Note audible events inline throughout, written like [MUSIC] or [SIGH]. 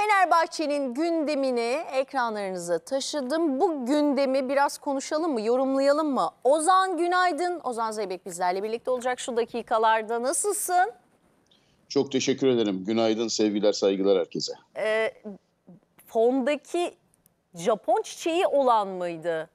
Fenerbahçe'nin gündemini ekranlarınıza taşıdım. Bu gündemi biraz konuşalım mı, yorumlayalım mı? Ozan günaydın. Ozan Zeybek bizlerle birlikte olacak şu dakikalarda. Nasılsın? Çok teşekkür ederim. Günaydın, sevgiler, saygılar herkese. Ee, fondaki Japon çiçeği olan mıydı?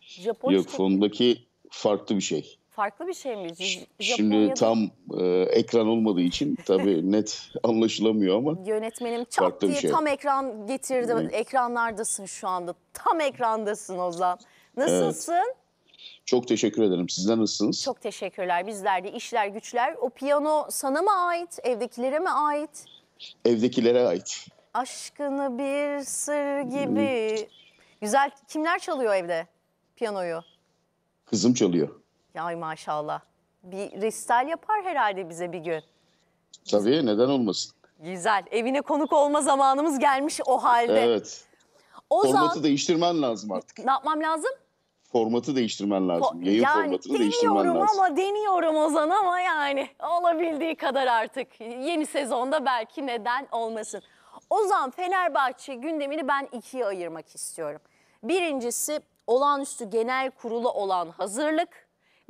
Japon Yok, çiçeği... fondaki farklı bir şey farklı bir şey mi? J- Şimdi Japonya'da... tam e, ekran olmadığı için [LAUGHS] tabii net anlaşılamıyor ama. Yönetmenim çat diye şey. tam ekran getirdi. Evet. Ekranlardasın şu anda. Tam ekrandasın Ozan. Nasılsın? Evet. Çok teşekkür ederim. Sizler nasılsınız? Çok teşekkürler. Bizler de işler güçler. O piyano sana mı ait? Evdekilere mi ait? Evdekilere ait. Aşkını bir sır gibi. Güzel. Kimler çalıyor evde piyanoyu? Kızım çalıyor. Ya maşallah. Bir restal yapar herhalde bize bir gün. Tabii neden olmasın. Güzel. Evine konuk olma zamanımız gelmiş o halde. Evet. Ozan, Formatı değiştirmen lazım artık. ne yapmam lazım? Formatı değiştirmen lazım. Yayın formatını değiştirmen lazım. deniyorum ama deniyorum Ozan ama yani olabildiği kadar artık. Yeni sezonda belki neden olmasın. Ozan Fenerbahçe gündemini ben ikiye ayırmak istiyorum. Birincisi olağanüstü genel kurulu olan hazırlık.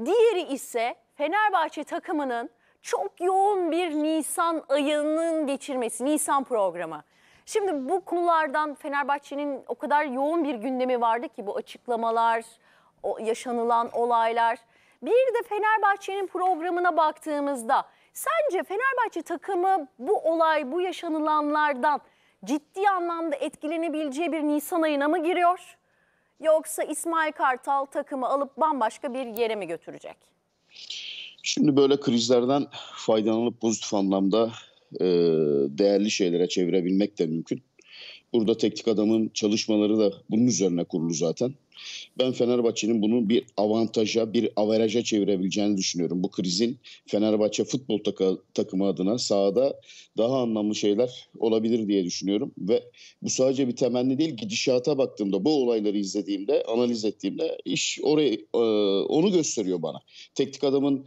Diğeri ise Fenerbahçe takımının çok yoğun bir Nisan ayının geçirmesi, Nisan programı. Şimdi bu konulardan Fenerbahçe'nin o kadar yoğun bir gündemi vardı ki bu açıklamalar, o yaşanılan olaylar. Bir de Fenerbahçe'nin programına baktığımızda sence Fenerbahçe takımı bu olay, bu yaşanılanlardan ciddi anlamda etkilenebileceği bir Nisan ayına mı giriyor? Yoksa İsmail Kartal takımı alıp bambaşka bir yere mi götürecek? Şimdi böyle krizlerden faydalanıp pozitif anlamda e, değerli şeylere çevirebilmek de mümkün. Burada teknik adamın çalışmaları da bunun üzerine kurulu zaten. Ben Fenerbahçe'nin bunu bir avantaja, bir averaja çevirebileceğini düşünüyorum. Bu krizin Fenerbahçe futbol takımı adına sahada daha anlamlı şeyler olabilir diye düşünüyorum. Ve bu sadece bir temenni değil, gidişata baktığımda, bu olayları izlediğimde, analiz ettiğimde iş orayı e, onu gösteriyor bana. Teknik adamın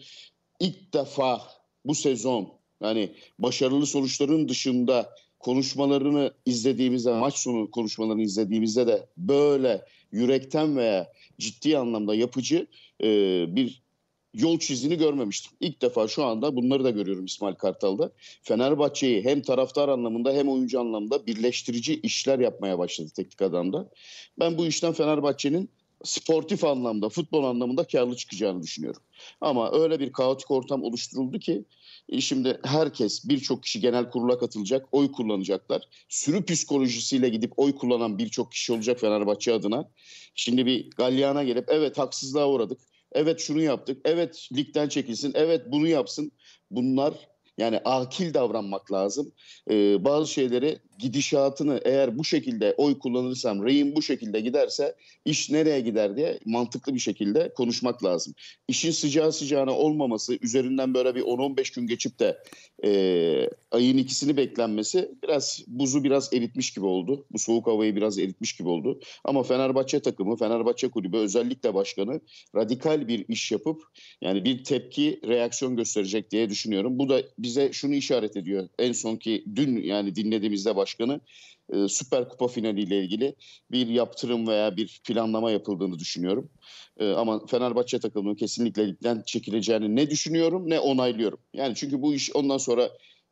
ilk defa bu sezon yani başarılı sonuçların dışında konuşmalarını izlediğimizde, maç sonu konuşmalarını izlediğimizde de böyle yürekten veya ciddi anlamda yapıcı e, bir yol çizini görmemiştim. İlk defa şu anda bunları da görüyorum İsmail Kartal'da. Fenerbahçe'yi hem taraftar anlamında hem oyuncu anlamında birleştirici işler yapmaya başladı teknik adamda. Ben bu işten Fenerbahçe'nin sportif anlamda, futbol anlamında karlı çıkacağını düşünüyorum. Ama öyle bir kaotik ortam oluşturuldu ki e, şimdi herkes birçok kişi genel kurula katılacak, oy kullanacaklar. Sürü psikolojisiyle gidip oy kullanan birçok kişi olacak Fenerbahçe adına. Şimdi bir galyana gelip evet haksızlığa uğradık. Evet şunu yaptık. Evet ligden çekilsin. Evet bunu yapsın. Bunlar yani akil davranmak lazım. Ee, bazı şeyleri gidişatını eğer bu şekilde oy kullanırsam, reyim bu şekilde giderse iş nereye gider diye mantıklı bir şekilde konuşmak lazım. İşin sıcağı sıcağına olmaması, üzerinden böyle bir 10-15 gün geçip de e, ayın ikisini beklenmesi biraz buzu biraz eritmiş gibi oldu. Bu soğuk havayı biraz eritmiş gibi oldu. Ama Fenerbahçe takımı, Fenerbahçe kulübü özellikle başkanı radikal bir iş yapıp yani bir tepki, reaksiyon gösterecek diye düşünüyorum. Bu da bize şunu işaret ediyor. En son ki dün yani dinlediğimizde baş Başkanı e, Süper Kupa finaliyle ilgili bir yaptırım veya bir planlama yapıldığını düşünüyorum. E, ama Fenerbahçe takımının kesinlikle ligden çekileceğini ne düşünüyorum ne onaylıyorum. Yani çünkü bu iş ondan sonra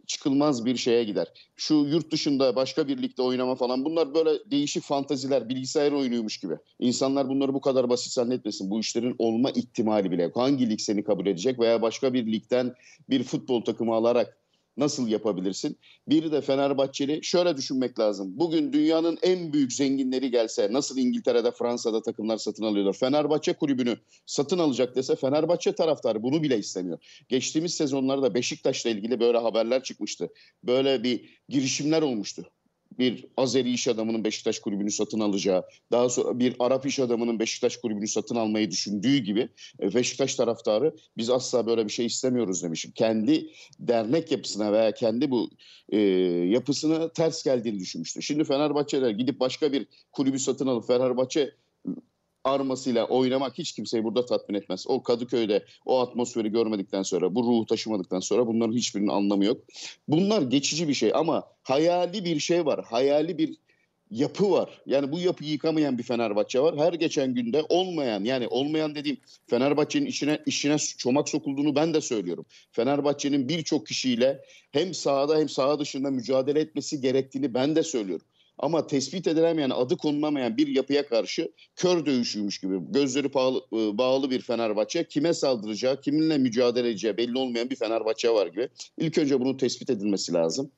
çıkılmaz bir şeye gider. Şu yurt dışında başka bir ligde oynama falan bunlar böyle değişik fantaziler, bilgisayar oyunuymuş gibi. İnsanlar bunları bu kadar basit zannetmesin. Bu işlerin olma ihtimali bile yok. Hangi lig seni kabul edecek veya başka bir ligden bir futbol takımı alarak Nasıl yapabilirsin? Biri de Fenerbahçeli şöyle düşünmek lazım. Bugün dünyanın en büyük zenginleri gelse nasıl İngiltere'de Fransa'da takımlar satın alıyorlar. Fenerbahçe kulübünü satın alacak dese Fenerbahçe taraftarı bunu bile istemiyor. Geçtiğimiz sezonlarda Beşiktaş'la ilgili böyle haberler çıkmıştı. Böyle bir girişimler olmuştu bir Azeri iş adamının Beşiktaş kulübünü satın alacağı, daha sonra bir Arap iş adamının Beşiktaş kulübünü satın almayı düşündüğü gibi e, Beşiktaş taraftarı biz asla böyle bir şey istemiyoruz demişim. Kendi dernek yapısına veya kendi bu e, yapısına ters geldiğini düşünmüştü. Şimdi Fenerbahçeler gidip başka bir kulübü satın alıp Fenerbahçe armasıyla oynamak hiç kimseyi burada tatmin etmez. O Kadıköy'de o atmosferi görmedikten sonra, bu ruhu taşımadıktan sonra bunların hiçbirinin anlamı yok. Bunlar geçici bir şey ama hayali bir şey var. Hayali bir yapı var. Yani bu yapıyı yıkamayan bir Fenerbahçe var. Her geçen günde olmayan yani olmayan dediğim Fenerbahçe'nin içine işine çomak sokulduğunu ben de söylüyorum. Fenerbahçe'nin birçok kişiyle hem sahada hem saha dışında mücadele etmesi gerektiğini ben de söylüyorum ama tespit edilemeyen, adı konulamayan bir yapıya karşı kör dövüşüymüş gibi gözleri e, bağlı, bir Fenerbahçe kime saldıracağı, kiminle mücadele edeceği belli olmayan bir Fenerbahçe var gibi. İlk önce bunun tespit edilmesi lazım.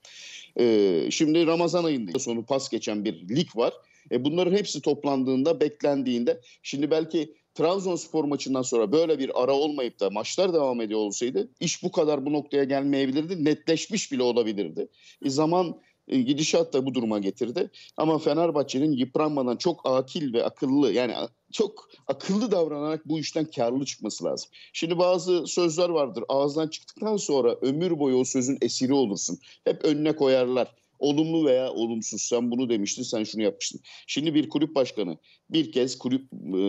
E, şimdi Ramazan ayında sonu pas geçen bir lig var. E, bunların hepsi toplandığında, beklendiğinde şimdi belki Trabzonspor maçından sonra böyle bir ara olmayıp da maçlar devam ediyor olsaydı iş bu kadar bu noktaya gelmeyebilirdi. Netleşmiş bile olabilirdi. E zaman e, gidişat da bu duruma getirdi. Ama Fenerbahçe'nin yıpranmadan çok akil ve akıllı yani çok akıllı davranarak bu işten karlı çıkması lazım. Şimdi bazı sözler vardır. Ağızdan çıktıktan sonra ömür boyu o sözün esiri olursun. Hep önüne koyarlar olumlu veya olumsuz sen bunu demiştin sen şunu yapmıştın. Şimdi bir kulüp başkanı bir kez kulüp e,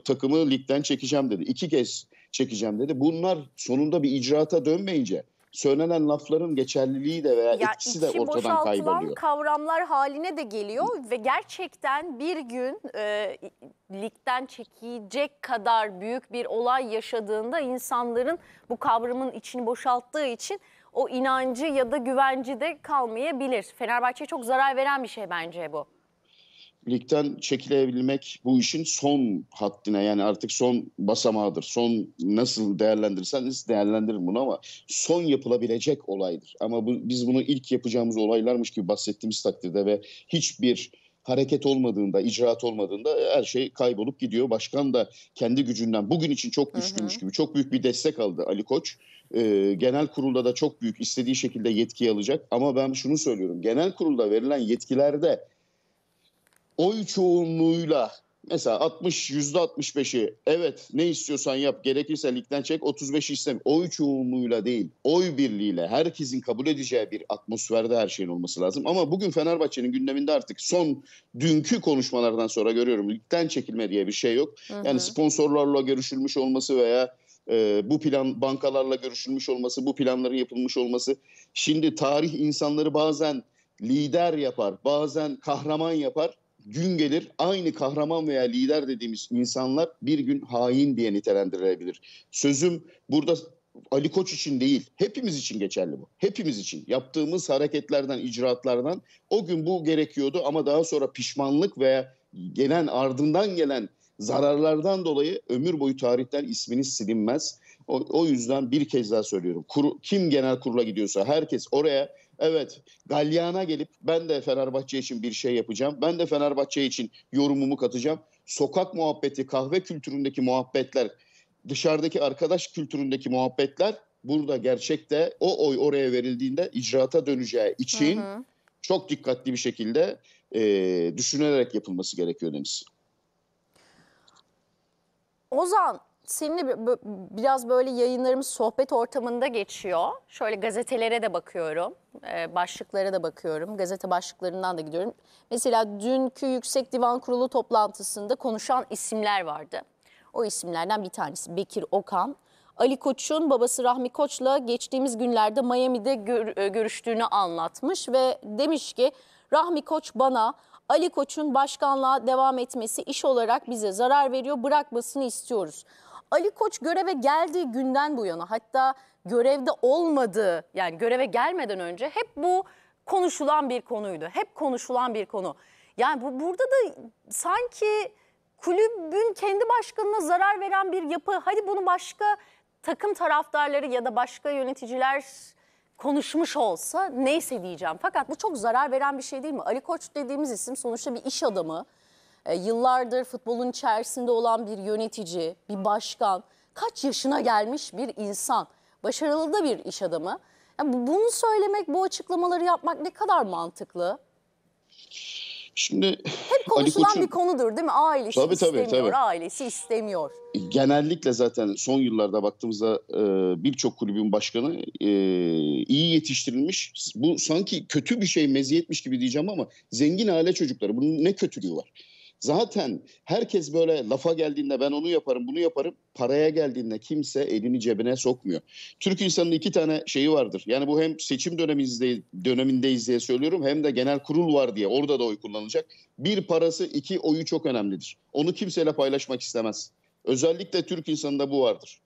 takımı ligden çekeceğim dedi. İki kez çekeceğim dedi. Bunlar sonunda bir icraata dönmeyince söylenen lafların geçerliliği de veya ya etkisi de ortadan kayboluyor. kavramlar haline de geliyor ve gerçekten bir gün e, ligden çekilecek kadar büyük bir olay yaşadığında insanların bu kavramın içini boşalttığı için o inancı ya da güvenci de kalmayabilir. Fenerbahçe'ye çok zarar veren bir şey bence bu ligden çekilebilmek bu işin son haddine yani artık son basamağıdır. Son nasıl değerlendirirseniz değerlendirin bunu ama son yapılabilecek olaydır. Ama bu, biz bunu ilk yapacağımız olaylarmış gibi bahsettiğimiz takdirde ve hiçbir hareket olmadığında, icraat olmadığında her şey kaybolup gidiyor. Başkan da kendi gücünden bugün için çok güçlüymüş gibi çok büyük bir destek aldı Ali Koç. Ee, genel kurulda da çok büyük istediği şekilde yetki alacak. Ama ben şunu söylüyorum. Genel kurulda verilen yetkilerde oy çoğunluğuyla mesela 60 yüzde 65'i evet ne istiyorsan yap gerekirse ligden çek 35 istem oy çoğunluğuyla değil oy birliğiyle herkesin kabul edeceği bir atmosferde her şeyin olması lazım ama bugün Fenerbahçe'nin gündeminde artık son dünkü konuşmalardan sonra görüyorum ligden çekilme diye bir şey yok hı hı. yani sponsorlarla görüşülmüş olması veya e, bu plan bankalarla görüşülmüş olması bu planların yapılmış olması şimdi tarih insanları bazen lider yapar bazen kahraman yapar gün gelir aynı kahraman veya lider dediğimiz insanlar bir gün hain diye nitelendirilebilir. Sözüm burada Ali Koç için değil, hepimiz için geçerli bu. Hepimiz için yaptığımız hareketlerden, icraatlardan o gün bu gerekiyordu ama daha sonra pişmanlık veya gelen ardından gelen zararlardan dolayı ömür boyu tarihten isminiz silinmez. O, o yüzden bir kez daha söylüyorum. Kuru, kim genel kurula gidiyorsa herkes oraya evet galyana gelip ben de Fenerbahçe için bir şey yapacağım. Ben de Fenerbahçe için yorumumu katacağım. Sokak muhabbeti, kahve kültüründeki muhabbetler, dışarıdaki arkadaş kültüründeki muhabbetler burada gerçekte o oy oraya verildiğinde icraata döneceği için hı hı. çok dikkatli bir şekilde e, düşünülerek yapılması gerekiyor Deniz. Ozan seninle biraz böyle yayınlarımız sohbet ortamında geçiyor. Şöyle gazetelere de bakıyorum, e, başlıklara da bakıyorum, gazete başlıklarından da gidiyorum. Mesela dünkü Yüksek Divan Kurulu toplantısında konuşan isimler vardı. O isimlerden bir tanesi Bekir Okan. Ali Koç'un babası Rahmi Koç'la geçtiğimiz günlerde Miami'de gör, e, görüştüğünü anlatmış ve demiş ki Rahmi Koç bana Ali Koç'un başkanlığa devam etmesi iş olarak bize zarar veriyor bırakmasını istiyoruz. Ali Koç göreve geldiği günden bu yana hatta görevde olmadığı yani göreve gelmeden önce hep bu konuşulan bir konuydu. Hep konuşulan bir konu. Yani bu burada da sanki kulübün kendi başkanına zarar veren bir yapı. Hadi bunu başka takım taraftarları ya da başka yöneticiler konuşmuş olsa neyse diyeceğim. Fakat bu çok zarar veren bir şey değil mi? Ali Koç dediğimiz isim sonuçta bir iş adamı. E, yıllardır futbolun içerisinde olan bir yönetici, bir başkan, kaç yaşına gelmiş bir insan. Başarılı da bir iş adamı. Yani bunu söylemek, bu açıklamaları yapmak ne kadar mantıklı? Şimdi hep konuşulan Ali Koç'un, bir konudur değil mi? Ailesi tabii, istemiyor, tabii, ailesi istemiyor. Genellikle zaten son yıllarda baktığımızda e, birçok kulübün başkanı e, iyi yetiştirilmiş. Bu sanki kötü bir şey meziyetmiş gibi diyeceğim ama zengin aile çocukları bunun ne kötülüğü var? Zaten herkes böyle lafa geldiğinde ben onu yaparım bunu yaparım paraya geldiğinde kimse elini cebine sokmuyor. Türk insanının iki tane şeyi vardır. Yani bu hem seçim döneminde, dönemindeyiz diye söylüyorum hem de genel kurul var diye orada da oy kullanılacak. Bir parası iki oyu çok önemlidir. Onu kimseyle paylaşmak istemez. Özellikle Türk insanında bu vardır.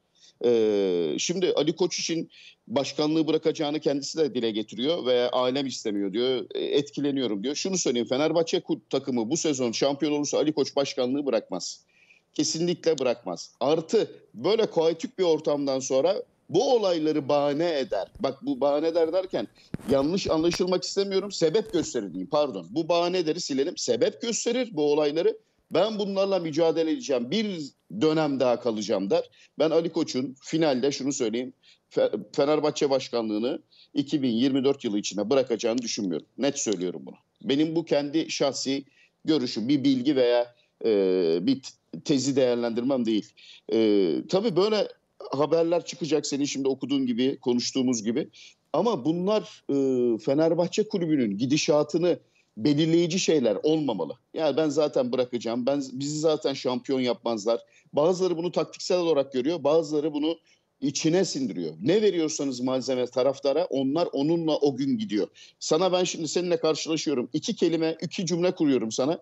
Ee, şimdi Ali Koç için başkanlığı bırakacağını kendisi de dile getiriyor ve ailem istemiyor diyor. E, etkileniyorum diyor. Şunu söyleyeyim Fenerbahçe takımı bu sezon şampiyon olursa Ali Koç başkanlığı bırakmaz. Kesinlikle bırakmaz. Artı böyle koatik bir ortamdan sonra bu olayları bahane eder. Bak bu bahane eder derken yanlış anlaşılmak istemiyorum. Sebep gösterir diyeyim pardon. Bu bahane ederi silelim. Sebep gösterir bu olayları ben bunlarla mücadele edeceğim. Bir dönem daha kalacağım der. Ben Ali Koç'un finalde şunu söyleyeyim. Fenerbahçe başkanlığını 2024 yılı içinde bırakacağını düşünmüyorum. Net söylüyorum bunu. Benim bu kendi şahsi görüşüm, bir bilgi veya e, bir tezi değerlendirmem değil. E, tabii böyle haberler çıkacak senin şimdi okuduğun gibi, konuştuğumuz gibi. Ama bunlar e, Fenerbahçe kulübünün gidişatını belirleyici şeyler olmamalı. Yani ben zaten bırakacağım. Ben bizi zaten şampiyon yapmazlar. Bazıları bunu taktiksel olarak görüyor. Bazıları bunu içine sindiriyor. Ne veriyorsanız malzeme taraftara onlar onunla o gün gidiyor. Sana ben şimdi seninle karşılaşıyorum. İki kelime, iki cümle kuruyorum sana.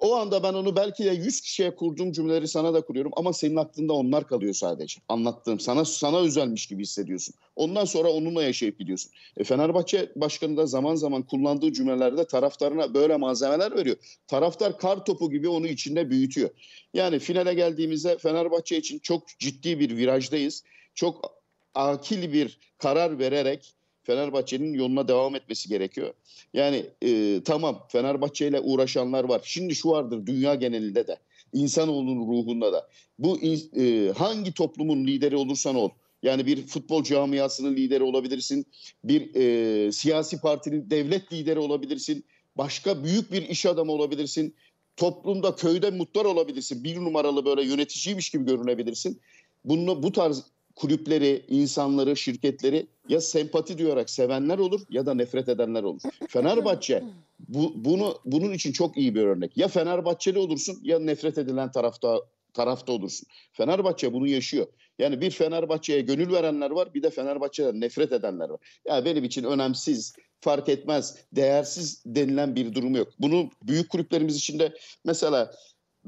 O anda ben onu belki de 100 kişiye kurduğum cümleleri sana da kuruyorum ama senin aklında onlar kalıyor sadece. Anlattığım sana sana özelmiş gibi hissediyorsun. Ondan sonra onunla yaşayıp gidiyorsun. E, Fenerbahçe başkanı da zaman zaman kullandığı cümlelerde taraftarına böyle malzemeler veriyor. Taraftar kar topu gibi onu içinde büyütüyor. Yani finale geldiğimizde Fenerbahçe için çok ciddi bir virajdayız. Çok akil bir karar vererek Fenerbahçe'nin yoluna devam etmesi gerekiyor. Yani e, tamam Fenerbahçe ile uğraşanlar var. Şimdi şu vardır dünya genelinde de insanoğlunun ruhunda da. Bu e, hangi toplumun lideri olursan ol. Yani bir futbol camiasının lideri olabilirsin. Bir e, siyasi partinin devlet lideri olabilirsin. Başka büyük bir iş adamı olabilirsin. Toplumda köyde mutlar olabilirsin. Bir numaralı böyle yöneticiymiş gibi görünebilirsin. Bunu, bu tarz kulüpleri, insanları, şirketleri ya sempati duyarak sevenler olur ya da nefret edenler olur. Fenerbahçe bu, bunu bunun için çok iyi bir örnek. Ya Fenerbahçeli olursun ya nefret edilen tarafta tarafta olursun. Fenerbahçe bunu yaşıyor. Yani bir Fenerbahçe'ye gönül verenler var, bir de Fenerbahçe'den nefret edenler var. Ya benim için önemsiz, fark etmez, değersiz denilen bir durum yok. Bunu büyük kulüplerimiz içinde mesela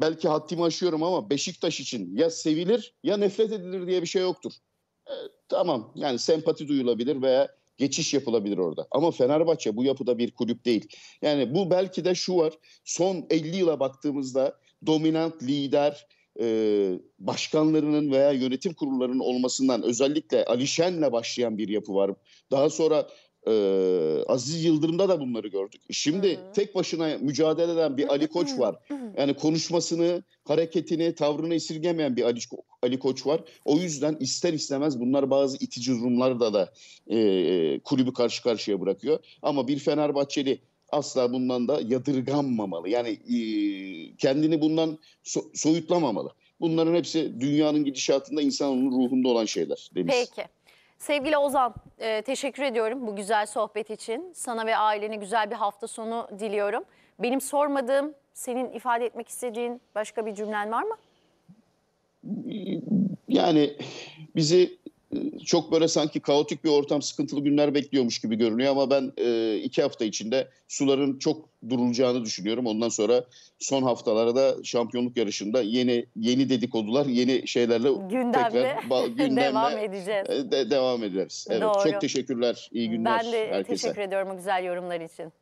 belki haddimi aşıyorum ama Beşiktaş için ya sevilir ya nefret edilir diye bir şey yoktur. E, tamam yani sempati duyulabilir veya geçiş yapılabilir orada. Ama Fenerbahçe bu yapıda bir kulüp değil. Yani bu belki de şu var. Son 50 yıla baktığımızda dominant lider e, başkanlarının veya yönetim kurullarının olmasından özellikle Ali Şen'le başlayan bir yapı var. Daha sonra e, Aziz Yıldırım'da da bunları gördük. Şimdi hı hı. tek başına mücadele eden bir Ali Koç var. Yani konuşmasını, hareketini, tavrını esirgemeyen bir Ali, Ali Koç var. O yüzden ister istemez bunlar bazı itici durumlarda da e, kulübü karşı karşıya bırakıyor. Ama bir Fenerbahçeli asla bundan da yadırganmamalı. Yani e, kendini bundan so soyutlamamalı. Bunların hepsi dünyanın gidişatında insanın ruhunda olan şeyler. Deniz. Peki. Sevgili Ozan, e, teşekkür ediyorum bu güzel sohbet için. Sana ve ailene güzel bir hafta sonu diliyorum. Benim sormadığım, senin ifade etmek istediğin başka bir cümlen var mı? Yani bizi çok böyle sanki kaotik bir ortam, sıkıntılı günler bekliyormuş gibi görünüyor ama ben e, iki hafta içinde suların çok durulacağını düşünüyorum. Ondan sonra son haftalara da şampiyonluk yarışında yeni yeni dedikodular, yeni şeylerle gündemle, tekrar [LAUGHS] gündemle devam edeceğiz. E, de, devam ederiz. Evet, Doğru. çok teşekkürler. İyi günler Ben de herkese. teşekkür ediyorum güzel yorumlar için.